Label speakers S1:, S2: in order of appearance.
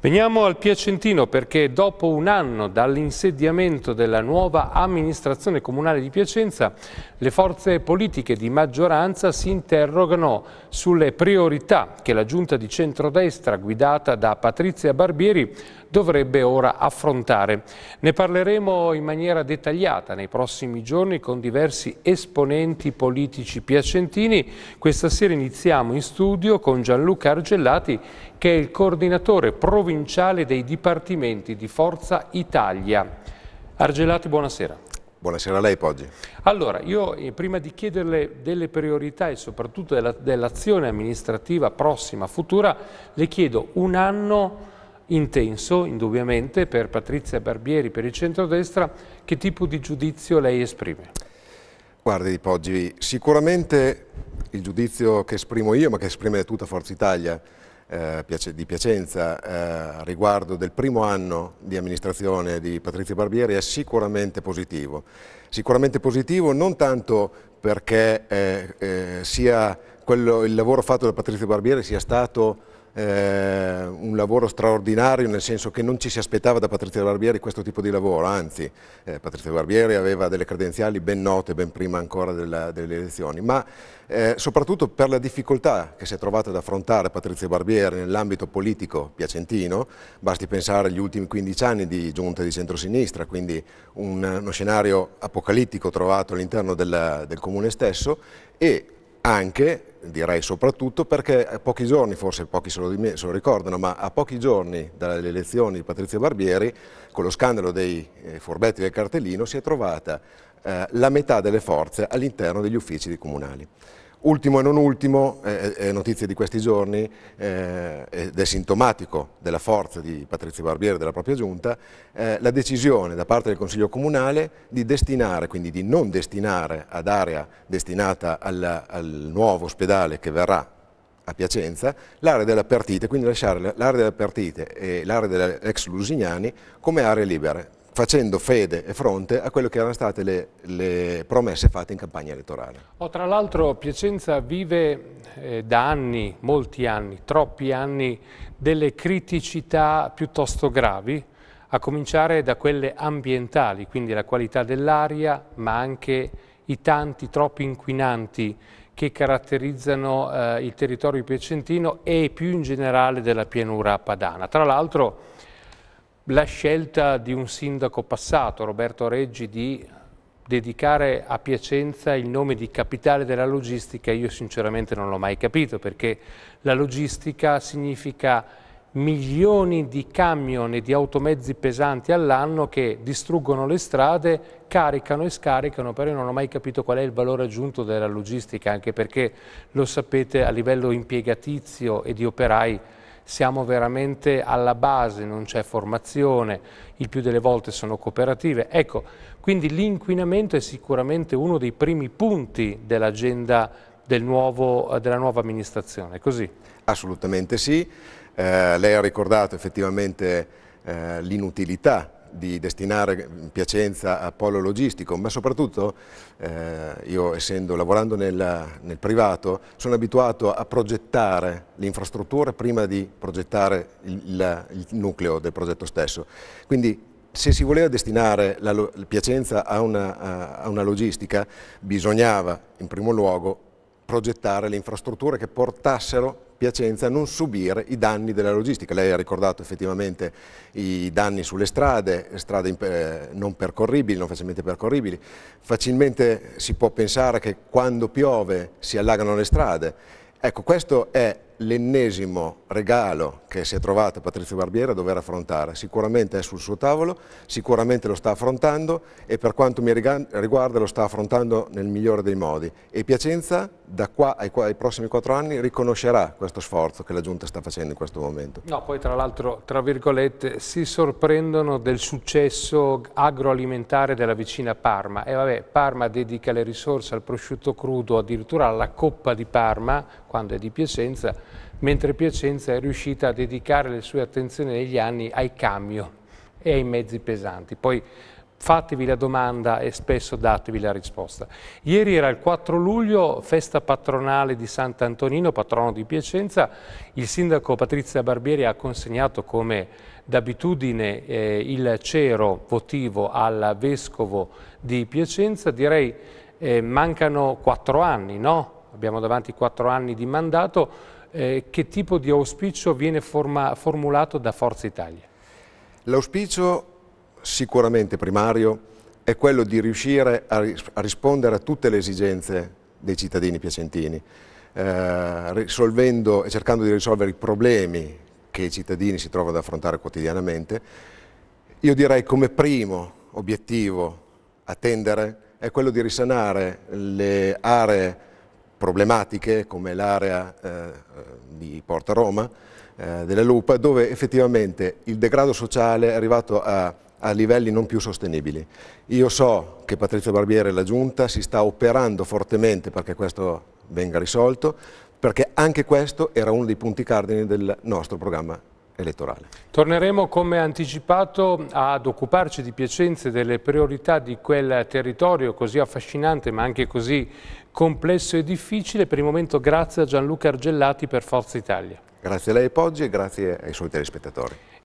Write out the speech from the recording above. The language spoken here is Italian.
S1: Veniamo al Piacentino perché dopo un anno dall'insediamento della nuova amministrazione comunale di Piacenza le forze politiche di maggioranza si interrogano sulle priorità che la giunta di centrodestra guidata da Patrizia Barbieri dovrebbe ora affrontare. Ne parleremo in maniera dettagliata nei prossimi giorni con diversi esponenti politici piacentini. Questa sera iniziamo in studio con Gianluca Argellati che è il coordinatore provinciale provinciale dei dipartimenti di Forza Italia. Argelati,
S2: buonasera. Buonasera a lei Poggi.
S1: Allora, io eh, prima di chiederle delle priorità e soprattutto dell'azione dell amministrativa prossima, futura, le chiedo un anno intenso, indubbiamente, per Patrizia Barbieri, per il centrodestra, che
S2: tipo di giudizio lei esprime? Guardi Poggi, sicuramente il giudizio che esprimo io, ma che esprime tutta Forza Italia, eh, di Piacenza eh, riguardo del primo anno di amministrazione di Patrizio Barbieri è sicuramente positivo. Sicuramente positivo non tanto perché eh, eh quello, il lavoro fatto da Patrizio Barbieri sia stato eh, un lavoro straordinario nel senso che non ci si aspettava da Patrizia Barbieri questo tipo di lavoro, anzi eh, Patrizia Barbieri aveva delle credenziali ben note ben prima ancora della, delle elezioni, ma eh, soprattutto per la difficoltà che si è trovata ad affrontare Patrizia Barbieri nell'ambito politico piacentino, basti pensare agli ultimi 15 anni di giunta di centrosinistra, quindi un, uno scenario apocalittico trovato all'interno del comune stesso e anche direi soprattutto perché a pochi giorni, forse pochi se lo, se lo, ricordano, ma a pochi giorni dalle elezioni di Patrizia Barbieri, con lo scandalo dei eh, furbetti del cartellino, si è trovata eh, la metà delle forze all'interno degli uffici comunali. Ultimo e non ultimo, eh, è eh, eh, notizia di questi giorni eh, ed è sintomatico della forza di Patrizio Barbiere e della propria giunta, eh, la decisione da parte del Consiglio Comunale di destinare, quindi di non destinare ad area destinata al, al nuovo ospedale che verrà a Piacenza, l'area della Pertite, quindi lasciare l'area della Pertite e l'area dell'ex Lusignani come aree libere facendo fede e fronte a quelle che erano state le, le promesse fatte in campagna elettorale.
S1: Oh, tra l'altro Piacenza vive eh, da anni, molti anni, troppi anni, delle criticità piuttosto gravi, a cominciare da quelle ambientali, quindi la qualità dell'aria, ma anche i tanti, troppi inquinanti che caratterizzano eh, il territorio piacentino e più in generale della pianura padana. Tra l'altro la scelta di un sindaco passato, Roberto Reggi, di dedicare a Piacenza il nome di capitale della logistica, io sinceramente non l'ho mai capito, perché la logistica significa milioni di camion e di automezzi pesanti all'anno che distruggono le strade, caricano e scaricano, però io non ho mai capito qual è il valore aggiunto della logistica, anche perché lo sapete a livello impiegatizio e di operai siamo veramente alla base, non c'è formazione, il più delle volte sono cooperative. Ecco, quindi l'inquinamento è sicuramente uno dei primi punti dell'agenda del
S2: della nuova amministrazione, è così? Assolutamente sì. Eh, lei ha ricordato effettivamente eh, l'inutilità di destinare Piacenza a polo logistico, ma soprattutto eh, io essendo, lavorando nel, nel, privato, sono abituato a progettare l'infrastruttura prima di progettare il, il, nucleo del progetto stesso. Quindi se si voleva destinare la, Piacenza a una, a una logistica bisognava in primo luogo progettare le infrastrutture che portassero Piacenza a non subire i danni della logistica. Lei ha ricordato effettivamente i danni sulle strade, strade eh, non percorribili, non facilmente percorribili. Facilmente si può pensare che quando piove si allagano le strade. Ecco, questo è l'ennesimo regalo che si è trovato Patrizio Barbieri a dover affrontare. Sicuramente è sul suo tavolo, sicuramente lo sta affrontando e per quanto mi riguarda lo sta affrontando nel migliore dei modi. E Piacenza da qua ai, ai prossimi quattro anni riconoscerà questo sforzo che la Giunta sta facendo in questo momento.
S1: No, poi tra l'altro, tra virgolette, si sorprendono del successo agroalimentare della vicina Parma. E vabbè, Parma dedica le risorse al prosciutto crudo, addirittura alla Coppa di Parma, quando è di Piacenza, mentre Piacenza Vicenza è riuscita a dedicare le sue attenzioni negli anni ai camion e ai mezzi pesanti. Poi fatevi la domanda e spesso datevi la risposta. Ieri era il 4 luglio, festa patronale di Sant'Antonino, patrono di Piacenza. Il sindaco Patrizia Barbieri ha consegnato come d'abitudine eh, il cero votivo al vescovo di Piacenza. Direi eh, mancano quattro anni, no? Abbiamo davanti quattro anni di mandato eh, che tipo di auspicio viene forma, formulato da
S2: Forza Italia? L'auspicio sicuramente primario è quello di riuscire a, a rispondere a tutte le esigenze dei cittadini piacentini, eh, risolvendo e cercando di risolvere i problemi che i cittadini si trovano ad affrontare quotidianamente. Io direi come primo obiettivo a tendere è quello di risanare le aree problematiche come l'area eh, eh, di Porta Roma, eh, della Lupa, dove effettivamente il degrado sociale è arrivato a, a, livelli non più sostenibili. Io so che Patrizio Barbiere e la Giunta si sta operando fortemente perché questo venga risolto, perché anche questo era uno dei punti cardini del nostro programma elettorale.
S1: Torneremo come anticipato ad occuparci di Piacenza e delle priorità di quel territorio così affascinante ma anche così complesso e difficile. Per il momento grazie a Gianluca Argellati per Forza Italia.
S2: Grazie a lei Poggi e grazie ai suoi telespettatori.